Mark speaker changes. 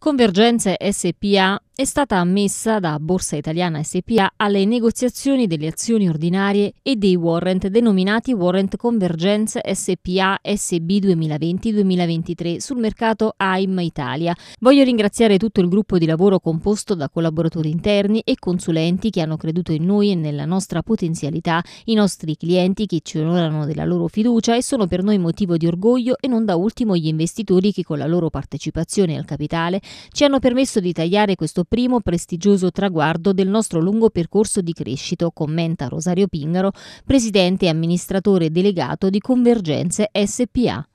Speaker 1: Convergenze SPA è stata ammessa da Borsa Italiana SPA alle negoziazioni delle azioni ordinarie e dei warrant denominati Warrant Convergenze SPA SB 2020-2023 sul mercato AIM Italia. Voglio ringraziare tutto il gruppo di lavoro composto da collaboratori interni e consulenti che hanno creduto in noi e nella nostra potenzialità, i nostri clienti che ci onorano della loro fiducia e sono per noi motivo di orgoglio e non da ultimo gli investitori che con la loro partecipazione al capitale ci hanno permesso di tagliare questo primo prestigioso traguardo del nostro lungo percorso di crescita, commenta Rosario Pingaro, presidente e amministratore delegato di Convergenze SPA.